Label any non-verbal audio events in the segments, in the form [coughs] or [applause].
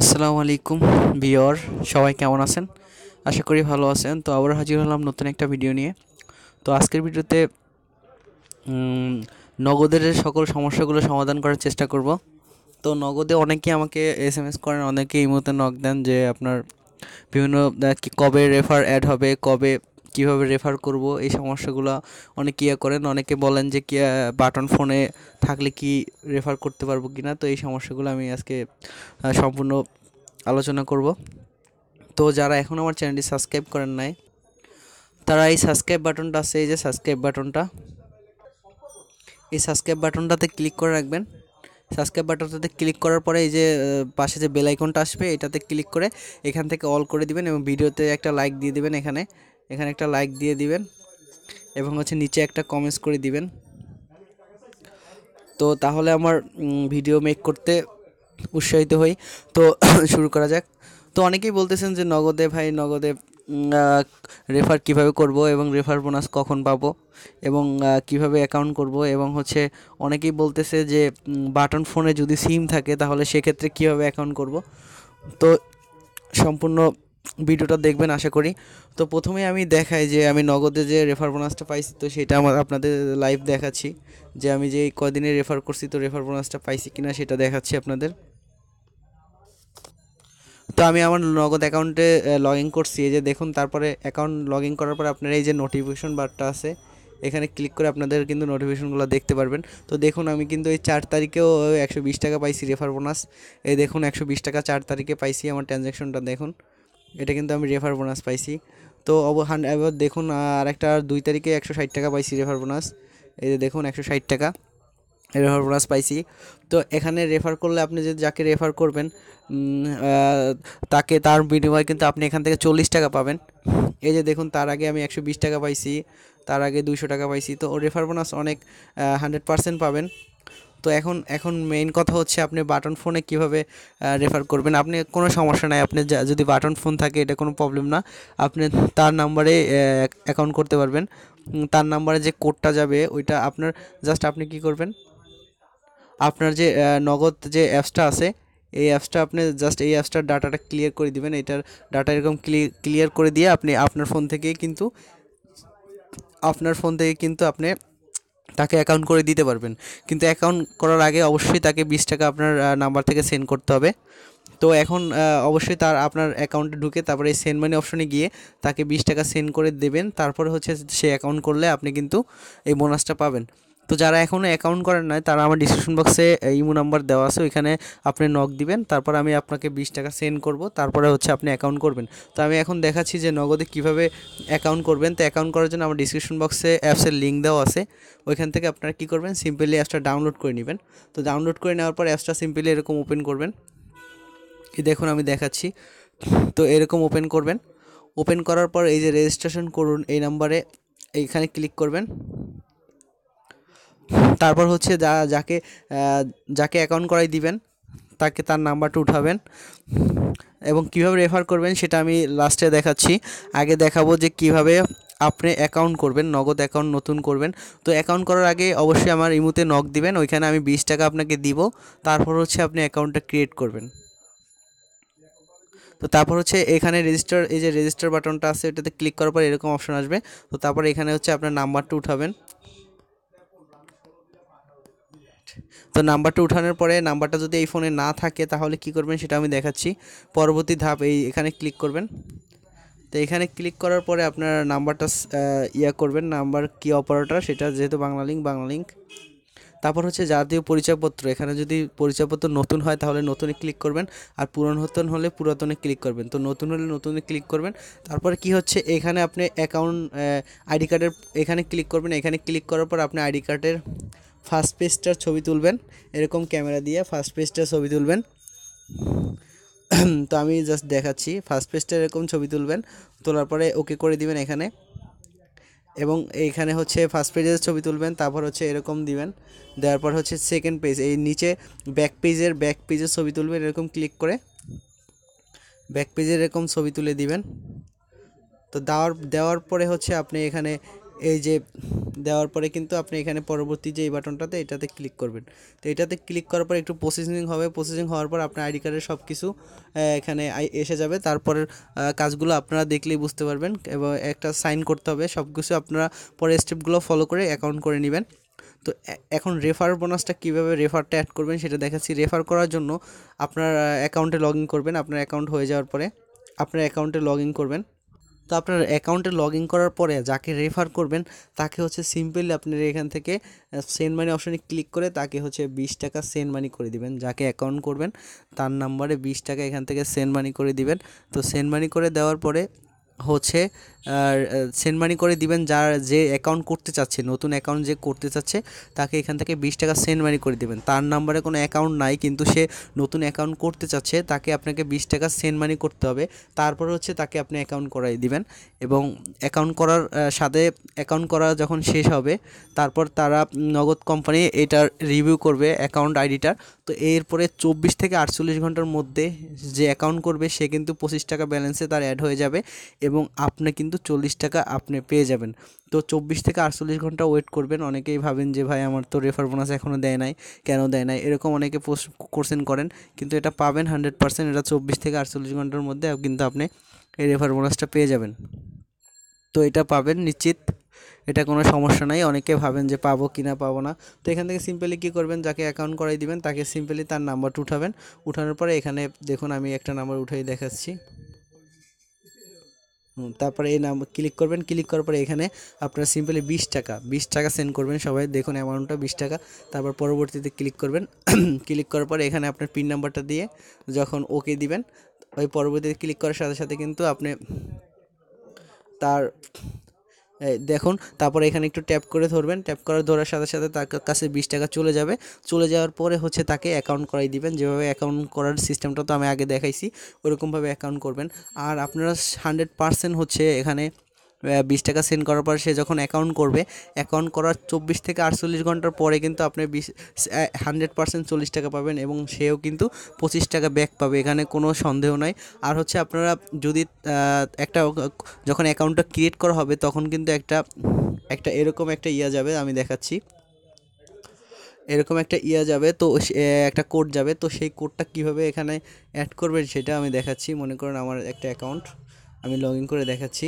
আসসালামু আলাইকুম বিয়র সবাই কেমন আছেন আশা করি ভালো আছেন তো আবার হাজির হলাম নতুন একটা ভিডিও নিয়ে তো আজকের ভিডিওতে নগদের সকল সমস্যাগুলো সমাধান করার চেষ্টা করব তো নগদে অনেকেই আমাকে এস এম এস করেন অনেকেই এই মুহূর্তে নক দেন যে আপনার বিভিন্ন কবে রেফার অ্যাড হবে কবে কিভাবে রেফার করব এই সমস্যাগুলো অনেকে ইয়ে করেন অনেকে বলেন যে কি বাটন ফোনে থাকলে কি রেফার করতে পারবো কি না তো এই সমস্যাগুলো আমি আজকে সম্পূর্ণ আলোচনা করব তো যারা এখন আমার চ্যানেলটি সাবস্ক্রাইব করেন নাই তারা এই সাবস্ক্রাইব বাটনটা আছে এই যে সাবস্ক্রাইব বাটনটা এই সাবস্ক্রাইব বাটনটাতে ক্লিক করে রাখবেন সাবস্ক্রাইব বাটনটাতে ক্লিক করার পরে এই যে পাশে যে বেল আসবে এটাতে ক্লিক করে এখান থেকে অল করে দিবেন এবং ভিডিওতে একটা লাইক দিয়ে দিবেন এখানে এখানে একটা লাইক দিয়ে দিবেন এবং হচ্ছে নিচে একটা কমেন্টস করে দিবেন তো তাহলে আমার ভিডিও মেক করতে উৎসাহিত হই তো [coughs] শুরু করা যাক তো অনেকেই বলতেছেন যে নগদে ভাই নগদে রেফার কিভাবে করব এবং রেফার বোনাস কখন পাবো এবং কিভাবে অ্যাকাউন্ট করব এবং হচ্ছে অনেকেই বলতেছে যে বাটন ফোনে যদি সিম থাকে তাহলে সেক্ষেত্রে কিভাবে অ্যাকাউন্ট করব তো সম্পূর্ণ ভিডিওটা দেখবেন আশা করি তো প্রথমে আমি দেখাই যে আমি নগদে যে রেফার বোনাসটা পাইছি তো সেটা আমার আপনাদের লাইভ দেখাচ্ছি যে আমি যে কদিনে রেফার করছি তো রেফার বোনাসটা পাইছি কিনা সেটা দেখাচ্ছি আপনাদের তো আমি আমার নগদ অ্যাকাউন্টে লগ ইন করছি এই যে দেখুন তারপরে অ্যাকাউন্ট লগ ইন করার পরে আপনার এই যে নোটিফিকেশন বারটা আছে এখানে ক্লিক করে আপনাদের কিন্তু নোটিফিকেশনগুলো দেখতে পারবেন তো দেখুন আমি কিন্তু এই চার তারিখেও একশো টাকা পাইছি রেফার বোনাস এই দেখুন একশো টাকা চার তারিখে পাইছি আমার ট্রানজ্যাকশনটা দেখুন এটা কিন্তু আমি রেফার বোনাস পাইছি তো অবহান এবার দেখুন আর একটা দুই তারিখে একশো ষাট টাকা পাইছি রেফার বোনাস এই যে দেখুন একশো ষাট টাকা রেফার বোনাস পাইছি তো এখানে রেফার করলে আপনি যে যাকে রেফার করবেন তাকে তার বিনিময়ে কিন্তু আপনি এখান থেকে চল্লিশ টাকা পাবেন এই যে দেখুন তার আগে আমি একশো বিশ টাকা পাইছি তার আগে দুইশো টাকা পাইছি তো রেফার বোনাস অনেক হান্ড্রেড পার্সেন্ট পাবেন তো এখন এখন মেইন কথা হচ্ছে আপনি বাটন ফোনে কিভাবে রেফার করবেন আপনি কোনো সমস্যা নাই আপনি যদি বাটন ফোন থাকে এটা কোনো প্রবলেম না আপনি তার নাম্বারে অ্যাকাউন্ট করতে পারবেন তার নাম্বারে যে কোডটা যাবে ওইটা আপনার জাস্ট আপনি কি করবেন আপনার যে নগদ যে অ্যাপসটা আছে এই অ্যাপসটা আপনি জাস্ট এই অ্যাপসটার ডাটাটা ক্লিয়ার করে দিবেন এটার ডাটা এরকম ক্লিয়ার করে দিয়ে আপনি আপনার ফোন থেকে কিন্তু আপনার ফোন থেকে কিন্তু আপনি তাকে অ্যাকাউন্ট করে দিতে পারবেন কিন্তু অ্যাকাউন্ট করার আগে অবশ্যই তাকে বিশ টাকা আপনার নাম্বার থেকে সেন্ড করতে হবে তো এখন অবশ্যই তার আপনার অ্যাকাউন্টে ঢুকে তারপরে সেন্ড মানি অপশনে গিয়ে তাকে বিশ টাকা সেন্ড করে দেবেন তারপরে হচ্ছে সে অ্যাকাউন্ট করলে আপনি কিন্তু এই বোনাসটা পাবেন তো যারা এখনও অ্যাকাউন্ট করেন নাই তারা আমার ডিসক্রিপশন বক্সে ইমো নাম্বার দেওয়া আছে ওইখানে আপনি নক দিবেন তারপর আমি আপনাকে বিশ টাকা সেন্ড করব তারপরে হচ্ছে আপনি অ্যাকাউন্ট করবেন তো আমি এখন দেখাচ্ছি যে নগদে কিভাবে অ্যাকাউন্ট করবেন তো অ্যাকাউন্ট করার জন্য আমার ডিসক্রিপশন বক্সে অ্যাপসের লিঙ্ক দেওয়া আছে ওইখান থেকে আপনারা কী করবেন সিম্পলি অ্যাপসটা ডাউনলোড করে নেবেন তো ডাউনলোড করে নেওয়ার পর অ্যাপসটা সিম্পলি এরকম ওপেন করবেন এই দেখুন আমি দেখাচ্ছি তো এরকম ওপেন করবেন ওপেন করার পর এই যে রেজিস্ট্রেশন করুন এই নাম্বারে এইখানে ক্লিক করবেন তারপর হচ্ছে যা যাকে যাকে অ্যাকাউন্ট করাই দিবেন তাকে তার নাম্বারটা উঠাবেন এবং কিভাবে রেফার করবেন সেটা আমি লাস্টে দেখাচ্ছি আগে দেখাবো যে কিভাবে আপনি অ্যাকাউন্ট করবেন নগদ অ্যাকাউন্ট নতুন করবেন তো অ্যাকাউন্ট করার আগে অবশ্যই আমার ইমুতে নক দিবেন ওইখানে আমি বিশ টাকা আপনাকে দিব তারপর হচ্ছে আপনি অ্যাকাউন্টটা ক্রিয়েট করবেন তো তারপর হচ্ছে এখানে রেজিস্টার এই যে রেজিস্টার বাটনটা আছে এটাতে ক্লিক করার পর এরকম অপশন আসবে তো তারপর এখানে হচ্ছে আপনার নাম্বারটা উঠাবেন তো নাম্বারটা উঠানোর পরে নাম্বারটা যদি এই ফোনে না থাকে তাহলে কি করবেন সেটা আমি দেখাচ্ছি পরবর্তী ধাপ এই এখানে ক্লিক করবেন তো এখানে ক্লিক করার পরে আপনার নাম্বারটা ইয়া করবেন নাম্বার কি অপারেটর সেটা যেহেতু বাংলা লিঙ্ক বাংলা লিঙ্ক তারপর হচ্ছে জাতীয় পরিচয়পত্র এখানে যদি পরিচয়পত্র নতুন হয় তাহলে নতুনে ক্লিক করবেন আর পুরনতন হলে পুরাতনে ক্লিক করবেন তো নতুন হলে নতুনে ক্লিক করবেন তারপরে কি হচ্ছে এখানে আপনি অ্যাকাউন্ট আইডি কার্ডের এখানে ক্লিক করবেন এখানে ক্লিক করার পর আপনি আইডি কার্ডের ফার্স্ট পেজটার ছবি তুলবেন এরকম ক্যামেরা দিয়ে ফার্স্ট পেজটার ছবি তুলবেন তো আমি জাস্ট দেখাচ্ছি ফার্স্ট পেজটা এরকম ছবি তুলবেন তোলার পরে ওকে করে দিবেন এখানে এবং এইখানে হচ্ছে ফার্স্ট পেজের ছবি তুলবেন তারপর হচ্ছে এরকম দিবেন দেওয়ার পর হচ্ছে সেকেন্ড পেজ এই নিচে ব্যাক পেজের ব্যাক পেজের ছবি তুলবেন এরকম ক্লিক করে ব্যাক পেজের এরকম ছবি তুলে দিবেন তো দেওয়ার দেওয়ার পরে হচ্ছে আপনি এখানে এই যে দেওয়ার পরে কিন্তু আপনি এখানে পরবর্তী যে এই বাটনটাতে এটাতে ক্লিক করবেন তো এটাতে ক্লিক করার পর একটু প্রসেসিং হবে প্রসেসিং হওয়ার পর আপনার আইডি কার্ডের সব কিছু এখানে এসে যাবে তারপরের কাজগুলো আপনারা দেখলেই বুঝতে পারবেন এবং একটা সাইন করতে হবে সব কিছু আপনারা পরে স্টেপগুলো ফলো করে অ্যাকাউন্ট করে নেবেন তো এখন রেফার বোনাসটা কীভাবে রেফারটা অ্যাড করবেন সেটা দেখাচ্ছি রেফার করার জন্য আপনার অ্যাকাউন্টে লগ করবেন আপনার অ্যাকাউন্ট হয়ে যাওয়ার পরে আপনার অ্যাকাউন্টে লগ করবেন তো আপনার অ্যাকাউন্টে লগ ইন করার পরে যাকে রেফার করবেন তাকে হচ্ছে সিম্পলি আপনার এখান থেকে সেন্ড মানি অপশানে ক্লিক করে তাকে হচ্ছে বিশ টাকা সেন্ড মানি করে দিবেন যাকে অ্যাকাউন্ট করবেন তার নাম্বারে বিশ টাকা এখান থেকে সেন্ড মানি করে দিবেন তো সেন্ড মানি করে দেওয়ার পরে হচ্ছে সেন্ড করে দিবেন যার যে অ্যাকাউন্ট করতে চাচ্ছে নতুন অ্যাকাউন্ট যে করতে চাচ্ছে তাকে এখান থেকে বিশ টাকা সেন্ড মানি করে দেবেন তার নাম্বারে কোনো অ্যাকাউন্ট নাই কিন্তু সে নতুন অ্যাকাউন্ট করতে চাচ্ছে তাকে আপনাকে বিশ টাকা সেন্ড মানি করতে হবে তারপরে হচ্ছে তাকে আপনি অ্যাকাউন্ট করাই দিবেন এবং অ্যাকাউন্ট করার সাথে অ্যাকাউন্ট করা যখন শেষ হবে তারপর তারা নগদ কোম্পানি এটার রিভিউ করবে অ্যাকাউন্ট আইডিটার তো এরপরে চব্বিশ থেকে আটচল্লিশ ঘন্টার মধ্যে যে অ্যাকাউন্ট করবে সে কিন্তু পঁচিশ টাকা ব্যালেন্সে তার অ্যাড হয়ে যাবে এবং আপনি কিন্তু চল্লিশ টাকা আপনি পেয়ে যাবেন তো চব্বিশ থেকে আটচল্লিশ ঘন্টা ওয়েট করবেন অনেকেই ভাবেন যে ভাই আমার তো রেফার বোনাস এখনও দেয় নাই কেন দেয় নাই এরকম অনেকে পোস্ট কোশ্চেন করেন কিন্তু এটা পাবেন হান্ড্রেড পার্সেন্ট এটা চব্বিশ থেকে আটচল্লিশ ঘন্টার মধ্যে কিন্তু আপনি এই রেফার বোনাসটা পেয়ে যাবেন তো এটা পাবেন নিশ্চিত এটা কোনো সমস্যা নাই অনেকে ভাবেন যে পাবো কি না পাবো না তো এখান থেকে সিম্পলি কী করবেন যাকে অ্যাকাউন্ট করাই দিবেন তাকে সিম্পলি তার নাম্বারটা উঠাবেন উঠানোর পরে এখানে দেখুন আমি একটা নাম্বার উঠাই দেখাচ্ছি তারপরে এই নাম্বার ক্লিক করবেন ক্লিক করার পরে এখানে আপনার সিম্পলি বিশ টাকা বিশ টাকা সেন্ড করবেন সবাই দেখুন অ্যামাউন্টটা বিশ টাকা তারপর পরবর্তীতে ক্লিক করবেন ক্লিক [clears throat] করার পরে এখানে আপনার পিন নাম্বারটা দিয়ে যখন ওকে দিবেন ওই পরবর্তীতে ক্লিক করার সাথে সাথে কিন্তু আপনি তার দেখুন তারপরে এখানে একটু ট্যাপ করে ধরবেন ট্যাপ করে ধরার সাথে সাথে তার কাছে বিশ টাকা চলে যাবে চলে যাওয়ার পরে হচ্ছে তাকে অ্যাকাউন্ট করাই দিবেন যেভাবে অ্যাকাউন্ট করার সিস্টেমটা তো আমি আগে দেখাইছি ওরকমভাবে অ্যাকাউন্ট করবেন আর আপনারা হান্ড্রেড পারসেন্ট হচ্ছে এখানে বিশ টাকা সেন্ড করার পর সে যখন অ্যাকাউন্ট করবে অ্যাকাউন্ট করার চব্বিশ থেকে আটচল্লিশ ঘন্টার পরে কিন্তু আপনি বিশ হান্ড্রেড পারসেন্ট চল্লিশ টাকা পাবেন এবং সেও কিন্তু পঁচিশ টাকা ব্যাক পাবে এখানে কোনো সন্দেহ নাই আর হচ্ছে আপনারা যদি একটা যখন অ্যাকাউন্টটা ক্রিয়েট করা হবে তখন কিন্তু একটা একটা এরকম একটা ইয়া যাবে আমি দেখাচ্ছি এরকম একটা ইয়া যাবে তো একটা কোড যাবে তো সেই কোডটা কিভাবে এখানে অ্যাড করবেন সেটা আমি দেখাচ্ছি মনে করেন আমার একটা অ্যাকাউন্ট আমি লগ ইন করে দেখাচ্ছি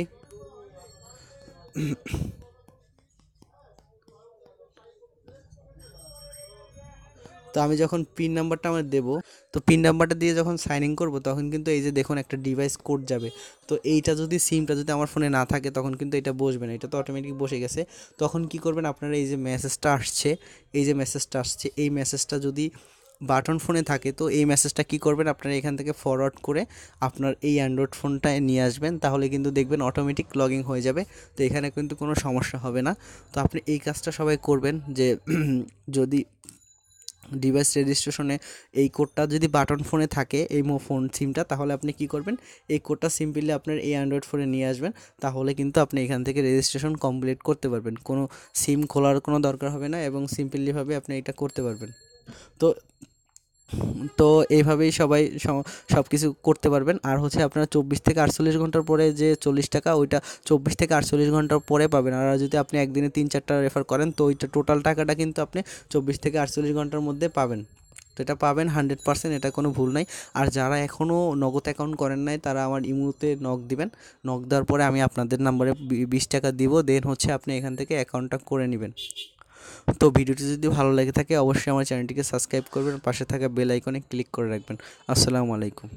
তো আমি যখন পিন নাম্বারটা আমার দেবো তো পিন নাম্বারটা দিয়ে যখন সাইন ইন করবো তখন কিন্তু এই যে দেখুন একটা ডিভাইস কোড যাবে তো এইটা যদি সিমটা যদি আমার ফোনে না থাকে তখন কিন্তু এটা বসবে না এটা তো অটোমেটিক বসে গেছে তখন কি করবেন আপনারা এই যে মেসেজটা আসছে এই যে মেসেজটা আসছে এই মেসেজটা যদি বাটন ফোনে থাকে তো এই মেসেজটা কি করবেন আপনারা এখান থেকে ফরওয়ার্ড করে আপনার এই অ্যান্ড্রয়েড ফোনটায় নিয়ে আসবেন তাহলে কিন্তু দেখবেন অটোমেটিক লগিং হয়ে যাবে তো এখানে কিন্তু কোনো সমস্যা হবে না তো আপনি এই কাজটা সবাই করবেন যে [clears throat] যদি ডিভাইস রেজিস্ট্রেশনে এই কোডটা যদি বাটন ফোনে থাকে এই মো ফোন সিমটা তাহলে আপনি কি করবেন এই কোডটা সিম্পলি আপনার এই অ্যান্ড্রয়েড ফোনে নিয়ে আসবেন তাহলে কিন্তু আপনি এখান থেকে রেজিস্ট্রেশন কমপ্লিট করতে পারবেন কোনো সিম খোলার কোনো দরকার হবে না এবং সিম্পলিভাবে আপনি এটা করতে পারবেন তো তো এইভাবেই সবাই সব কিছু করতে পারবেন আর হচ্ছে আপনারা চব্বিশ থেকে আটচল্লিশ ঘন্টার পরে যে চল্লিশ টাকা ওইটা চব্বিশ থেকে আটচল্লিশ ঘন্টার পরে পাবেন আর যদি আপনি একদিনে তিন চারটা রেফার করেন তো ওইটা টোটাল টাকাটা কিন্তু আপনি চব্বিশ থেকে আটচল্লিশ ঘন্টার মধ্যে পাবেন তো এটা পাবেন হান্ড্রেড পার্সেন্ট এটা কোনো ভুল নাই আর যারা এখনও নগদ অ্যাকাউন্ট করেন নাই তারা আমার ইমুতে নক দিবেন নক দেওয়ার পরে আমি আপনাদের নাম্বারে বিশ টাকা দিব দেন হচ্ছে আপনি এখান থেকে অ্যাকাউন্টটা করে নেবেন তো ভিডিওটি যদি ভালো লেগে থাকে অবশ্যই আমার চ্যানেলটিকে সাবস্ক্রাইব করবেন পাশে থাকা বেল আইকনে ক্লিক করে রাখবেন আসসালামু আলাইকুম